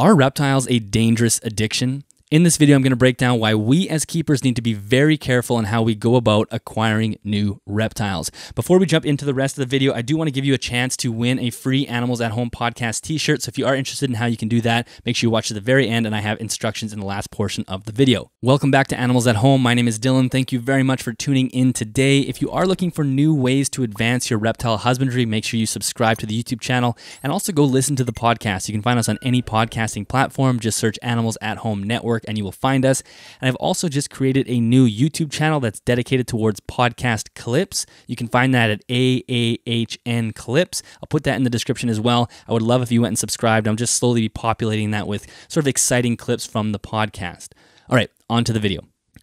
Are reptiles a dangerous addiction? In this video, I'm going to break down why we as keepers need to be very careful in how we go about acquiring new reptiles. Before we jump into the rest of the video, I do want to give you a chance to win a free Animals at Home podcast t-shirt. So if you are interested in how you can do that, make sure you watch to the very end and I have instructions in the last portion of the video. Welcome back to Animals at Home. My name is Dylan. Thank you very much for tuning in today. If you are looking for new ways to advance your reptile husbandry, make sure you subscribe to the YouTube channel and also go listen to the podcast. You can find us on any podcasting platform. Just search Animals at Home Network Network, and you will find us. And I've also just created a new YouTube channel that's dedicated towards podcast clips. You can find that at AAHN Clips. I'll put that in the description as well. I would love if you went and subscribed. I'm just slowly populating that with sort of exciting clips from the podcast. All right, on to the video.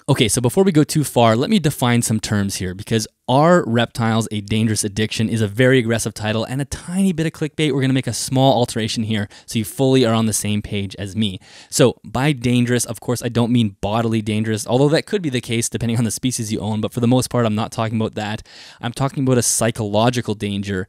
Okay, so before we go too far, let me define some terms here because Are Reptiles a Dangerous Addiction is a very aggressive title and a tiny bit of clickbait. We're going to make a small alteration here so you fully are on the same page as me. So, by dangerous, of course, I don't mean bodily dangerous, although that could be the case depending on the species you own, but for the most part, I'm not talking about that. I'm talking about a psychological danger.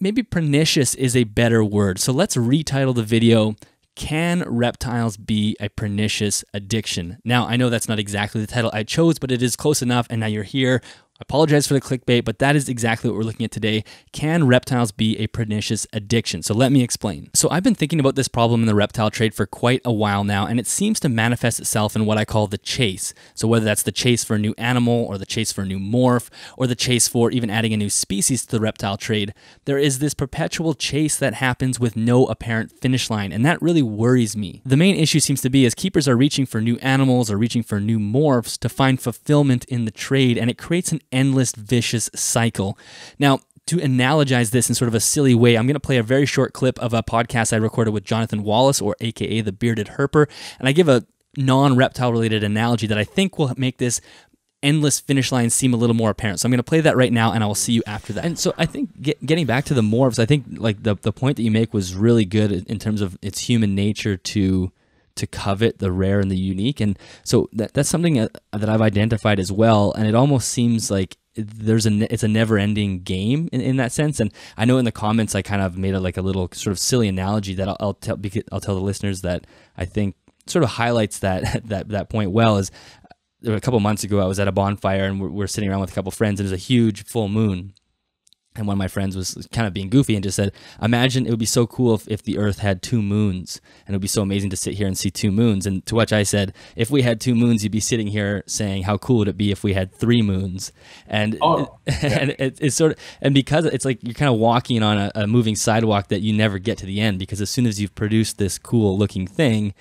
Maybe pernicious is a better word. So, let's retitle the video can reptiles be a pernicious addiction? Now, I know that's not exactly the title I chose, but it is close enough, and now you're here. Apologize for the clickbait, but that is exactly what we're looking at today. Can reptiles be a pernicious addiction? So let me explain. So I've been thinking about this problem in the reptile trade for quite a while now, and it seems to manifest itself in what I call the chase. So whether that's the chase for a new animal, or the chase for a new morph, or the chase for even adding a new species to the reptile trade, there is this perpetual chase that happens with no apparent finish line, and that really worries me. The main issue seems to be is keepers are reaching for new animals or reaching for new morphs to find fulfillment in the trade, and it creates an endless vicious cycle. Now, to analogize this in sort of a silly way, I'm going to play a very short clip of a podcast I recorded with Jonathan Wallace, or AKA the Bearded Herper, and I give a non reptile related analogy that I think will make this endless finish line seem a little more apparent. So I'm going to play that right now, and I will see you after that. And so I think get, getting back to the morphs, I think like the the point that you make was really good in terms of its human nature to to covet the rare and the unique. And so that, that's something uh, that, I've identified as well. And it almost seems like there's a it's a never ending game in, in that sense and i know in the comments i kind of made a, like a little sort of silly analogy that I'll, I'll tell i'll tell the listeners that i think sort of highlights that that that point well is uh, a couple months ago i was at a bonfire and we're, we're sitting around with a couple friends and there's a huge full moon and one of my friends was kind of being goofy and just said, Imagine it would be so cool if, if the earth had two moons and it would be so amazing to sit here and see two moons. And to which I said, If we had two moons, you'd be sitting here saying, How cool would it be if we had three moons? And, oh, yeah. and it, it's sort of, and because it's like you're kind of walking on a, a moving sidewalk that you never get to the end because as soon as you've produced this cool looking thing,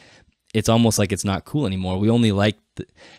it's almost like it's not cool anymore. We only like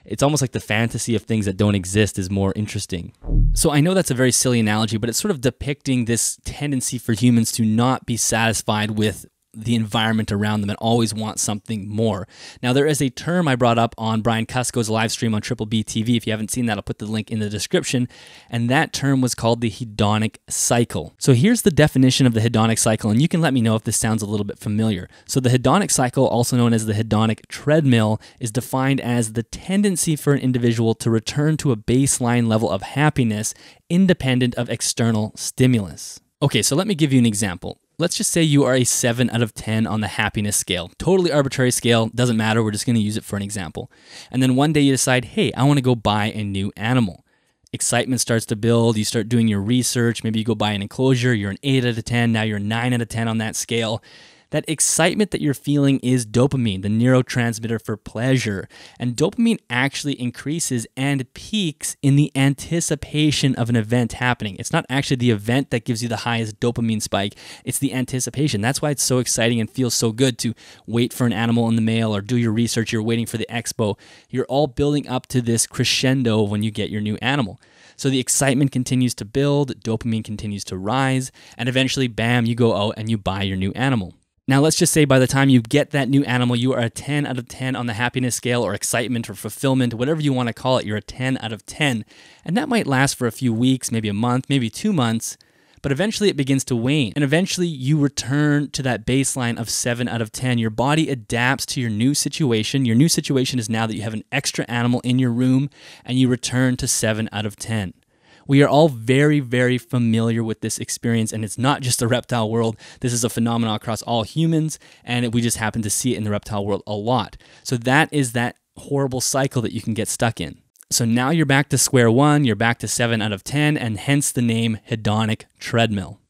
it's almost like the fantasy of things that don't exist is more interesting. So I know that's a very silly analogy, but it's sort of depicting this tendency for humans to not be satisfied with the environment around them and always want something more. Now, there is a term I brought up on Brian Cusco's live stream on Triple B TV. If you haven't seen that, I'll put the link in the description. And that term was called the hedonic cycle. So, here's the definition of the hedonic cycle, and you can let me know if this sounds a little bit familiar. So, the hedonic cycle, also known as the hedonic treadmill, is defined as the tendency for an individual to return to a baseline level of happiness independent of external stimulus. Okay, so let me give you an example let's just say you are a 7 out of 10 on the happiness scale. Totally arbitrary scale, doesn't matter. We're just going to use it for an example. And then one day you decide, hey, I want to go buy a new animal. Excitement starts to build. You start doing your research. Maybe you go buy an enclosure. You're an 8 out of 10. Now you're 9 out of 10 on that scale. That excitement that you're feeling is dopamine, the neurotransmitter for pleasure. And dopamine actually increases and peaks in the anticipation of an event happening. It's not actually the event that gives you the highest dopamine spike, it's the anticipation. That's why it's so exciting and feels so good to wait for an animal in the mail or do your research. You're waiting for the expo. You're all building up to this crescendo when you get your new animal. So the excitement continues to build, dopamine continues to rise, and eventually, bam, you go out and you buy your new animal. Now, let's just say by the time you get that new animal, you are a 10 out of 10 on the happiness scale or excitement or fulfillment, whatever you want to call it, you're a 10 out of 10. And that might last for a few weeks, maybe a month, maybe two months, but eventually it begins to wane. And eventually you return to that baseline of 7 out of 10. Your body adapts to your new situation. Your new situation is now that you have an extra animal in your room and you return to 7 out of 10. We are all very, very familiar with this experience, and it's not just the reptile world. This is a phenomenon across all humans, and we just happen to see it in the reptile world a lot. So that is that horrible cycle that you can get stuck in. So now you're back to square one, you're back to seven out of 10, and hence the name hedonic treadmill.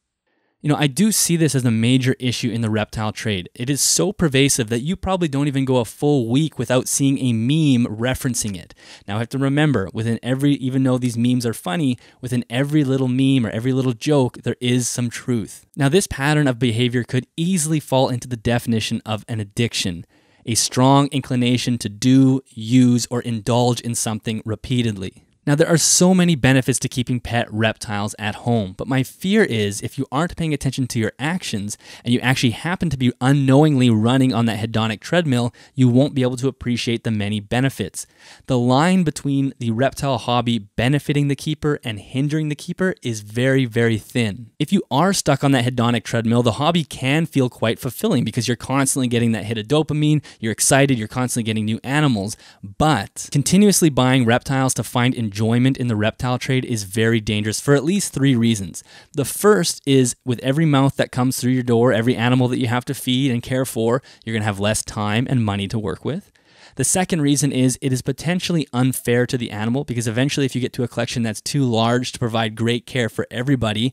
You know, I do see this as a major issue in the reptile trade. It is so pervasive that you probably don't even go a full week without seeing a meme referencing it. Now, I have to remember within every, even though these memes are funny, within every little meme or every little joke, there is some truth. Now, this pattern of behavior could easily fall into the definition of an addiction a strong inclination to do, use, or indulge in something repeatedly. Now, there are so many benefits to keeping pet reptiles at home, but my fear is if you aren't paying attention to your actions and you actually happen to be unknowingly running on that hedonic treadmill, you won't be able to appreciate the many benefits. The line between the reptile hobby benefiting the keeper and hindering the keeper is very, very thin. If you are stuck on that hedonic treadmill, the hobby can feel quite fulfilling because you're constantly getting that hit of dopamine, you're excited, you're constantly getting new animals, but continuously buying reptiles to find enjoyment in the reptile trade is very dangerous for at least three reasons. The first is with every mouth that comes through your door, every animal that you have to feed and care for, you're going to have less time and money to work with. The second reason is it is potentially unfair to the animal because eventually, if you get to a collection that's too large to provide great care for everybody,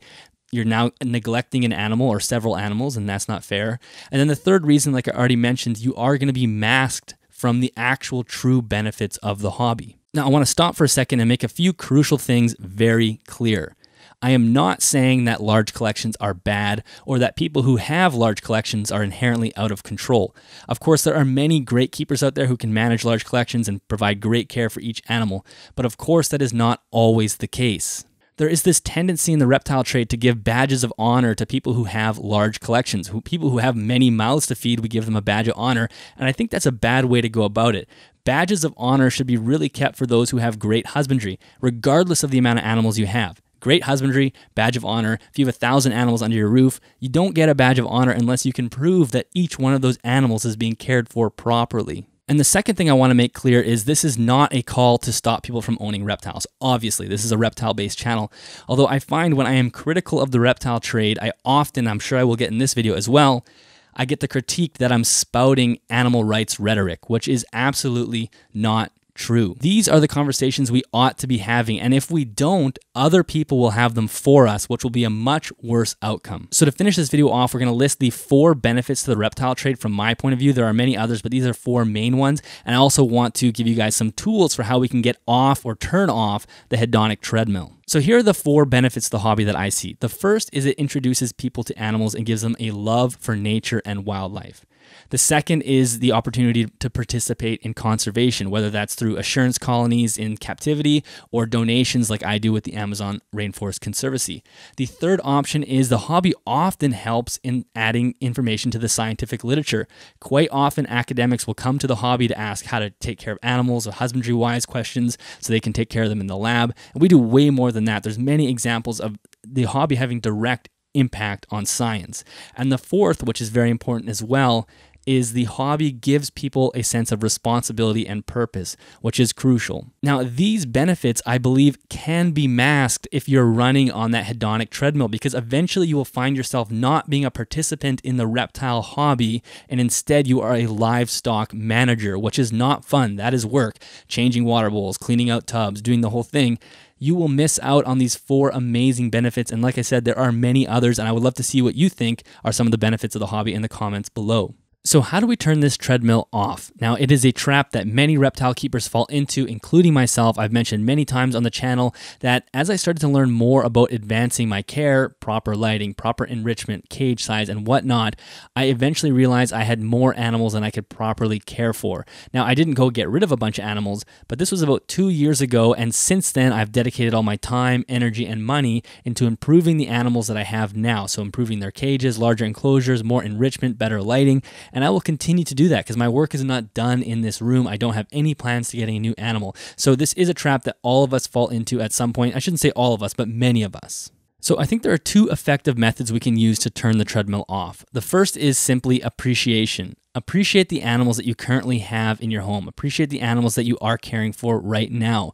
you're now neglecting an animal or several animals, and that's not fair. And then the third reason, like I already mentioned, you are going to be masked from the actual true benefits of the hobby. Now, I want to stop for a second and make a few crucial things very clear. I am not saying that large collections are bad or that people who have large collections are inherently out of control. Of course, there are many great keepers out there who can manage large collections and provide great care for each animal, but of course, that is not always the case. There is this tendency in the reptile trade to give badges of honor to people who have large collections. Who, people who have many mouths to feed, we give them a badge of honor, and I think that's a bad way to go about it. Badges of honor should be really kept for those who have great husbandry, regardless of the amount of animals you have. Great husbandry, badge of honor. If you have a thousand animals under your roof, you don't get a badge of honor unless you can prove that each one of those animals is being cared for properly. And the second thing I want to make clear is this is not a call to stop people from owning reptiles. Obviously, this is a reptile based channel. Although I find when I am critical of the reptile trade, I often, I'm sure I will get in this video as well, I get the critique that I'm spouting animal rights rhetoric, which is absolutely not true. These are the conversations we ought to be having, and if we don't, other people will have them for us, which will be a much worse outcome. So to finish this video off, we're going to list the four benefits to the reptile trade from my point of view. There are many others, but these are four main ones, and I also want to give you guys some tools for how we can get off or turn off the hedonic treadmill. So here are the four benefits of the hobby that I see. The first is it introduces people to animals and gives them a love for nature and wildlife. The second is the opportunity to participate in conservation, whether that's through assurance colonies in captivity or donations like I do with the Amazon Rainforest Conservancy. The third option is the hobby often helps in adding information to the scientific literature. Quite often, academics will come to the hobby to ask how to take care of animals or husbandry wise questions so they can take care of them in the lab. And we do way more than that. There's many examples of the hobby having direct impact on science. And the fourth, which is very important as well, is the hobby gives people a sense of responsibility and purpose, which is crucial. Now, these benefits, I believe, can be masked if you're running on that hedonic treadmill because eventually you will find yourself not being a participant in the reptile hobby and instead you are a livestock manager, which is not fun. That is work. Changing water bowls, cleaning out tubs, doing the whole thing you will miss out on these four amazing benefits. And like I said, there are many others, and I would love to see what you think are some of the benefits of the hobby in the comments below. So, how do we turn this treadmill off? Now, it is a trap that many reptile keepers fall into, including myself. I've mentioned many times on the channel that as I started to learn more about advancing my care, proper lighting, proper enrichment, cage size, and whatnot, I eventually realized I had more animals than I could properly care for. Now, I didn't go get rid of a bunch of animals, but this was about two years ago, and since then, I've dedicated all my time, energy, and money into improving the animals that I have now. So, improving their cages, larger enclosures, more enrichment, better lighting and I will continue to do that because my work is not done in this room. I don't have any plans to getting a new animal. So this is a trap that all of us fall into at some point. I shouldn't say all of us, but many of us. So I think there are two effective methods we can use to turn the treadmill off. The first is simply appreciation. Appreciate the animals that you currently have in your home. Appreciate the animals that you are caring for right now.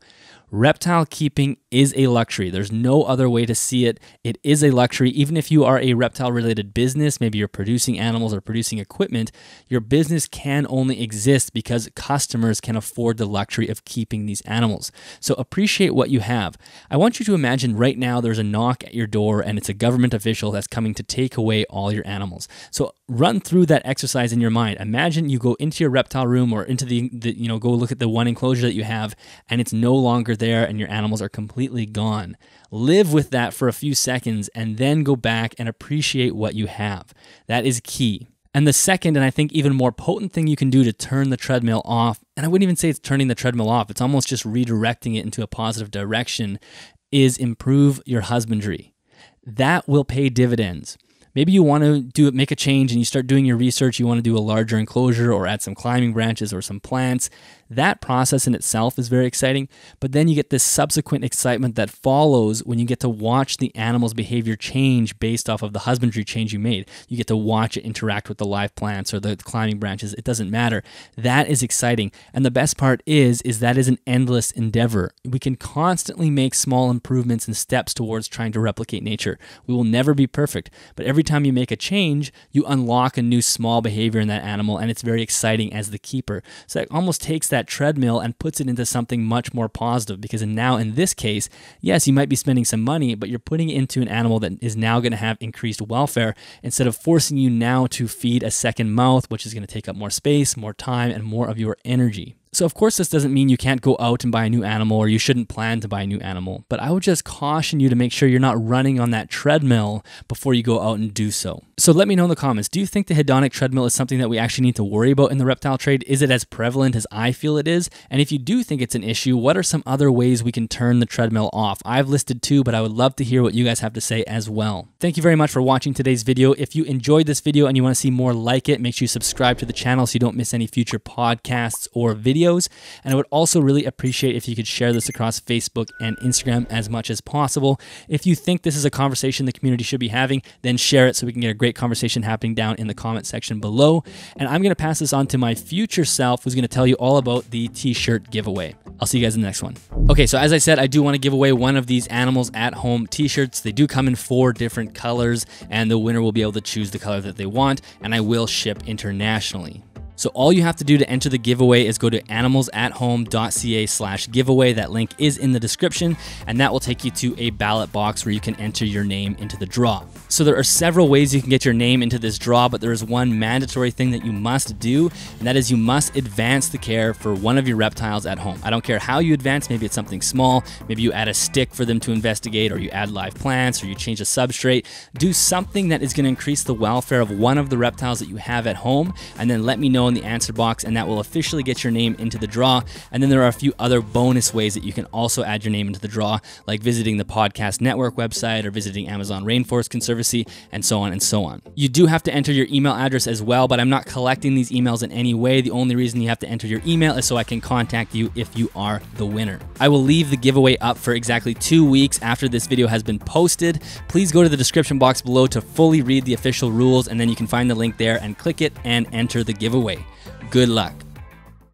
Reptile keeping is a luxury. There's no other way to see it. It is a luxury. Even if you are a reptile related business, maybe you're producing animals or producing equipment, your business can only exist because customers can afford the luxury of keeping these animals. So appreciate what you have. I want you to imagine right now there's a knock at your door and it's a government official that's coming to take away all your animals. So run through that exercise in your mind. Imagine you go into your reptile room or into the, the you know, go look at the one enclosure that you have and it's no longer there and your animals are completely gone. Live with that for a few seconds and then go back and appreciate what you have. That is key. And the second, and I think even more potent thing you can do to turn the treadmill off, and I wouldn't even say it's turning the treadmill off, it's almost just redirecting it into a positive direction, is improve your husbandry. That will pay dividends. Maybe you want to do it, make a change, and you start doing your research. You want to do a larger enclosure or add some climbing branches or some plants. That process in itself is very exciting, but then you get this subsequent excitement that follows when you get to watch the animal's behavior change based off of the husbandry change you made. You get to watch it interact with the live plants or the climbing branches. It doesn't matter. That is exciting. And the best part is is that is an endless endeavor. We can constantly make small improvements and steps towards trying to replicate nature. We will never be perfect, but every time you make a change, you unlock a new small behavior in that animal, and it's very exciting as the keeper. So it almost takes that treadmill and puts it into something much more positive because now, in this case, yes, you might be spending some money, but you're putting it into an animal that is now going to have increased welfare instead of forcing you now to feed a second mouth, which is going to take up more space, more time, and more of your energy. So, of course, this doesn't mean you can't go out and buy a new animal or you shouldn't plan to buy a new animal, but I would just caution you to make sure you're not running on that treadmill before you go out and do so. So, let me know in the comments do you think the hedonic treadmill is something that we actually need to worry about in the reptile trade? Is it as prevalent as I feel it is? And if you do think it's an issue, what are some other ways we can turn the treadmill off? I've listed two, but I would love to hear what you guys have to say as well. Thank you very much for watching today's video. If you enjoyed this video and you want to see more like it, make sure you subscribe to the channel so you don't miss any future podcasts or videos videos. And I would also really appreciate if you could share this across Facebook and Instagram as much as possible. If you think this is a conversation the community should be having, then share it so we can get a great conversation happening down in the comment section below. And I'm going to pass this on to my future self who's going to tell you all about the t shirt giveaway. I'll see you guys in the next one. Okay, so as I said, I do want to give away one of these animals at home t shirts. They do come in four different colors, and the winner will be able to choose the color that they want, and I will ship internationally. So all you have to do to enter the giveaway is go to animalsathome.ca slash giveaway. That link is in the description and that will take you to a ballot box where you can enter your name into the draw. So there are several ways you can get your name into this draw, but there is one mandatory thing that you must do, and that is you must advance the care for one of your reptiles at home. I don't care how you advance, maybe it's something small, maybe you add a stick for them to investigate, or you add live plants, or you change a substrate. Do something that is gonna increase the welfare of one of the reptiles that you have at home, and then let me know in the answer box, and that will officially get your name into the draw. And then there are a few other bonus ways that you can also add your name into the draw, like visiting the podcast network website or visiting Amazon Rainforest Conservancy, and so on and so on. You do have to enter your email address as well, but I'm not collecting these emails in any way. The only reason you have to enter your email is so I can contact you if you are the winner. I will leave the giveaway up for exactly two weeks after this video has been posted. Please go to the description box below to fully read the official rules, and then you can find the link there and click it and enter the giveaway. Good luck.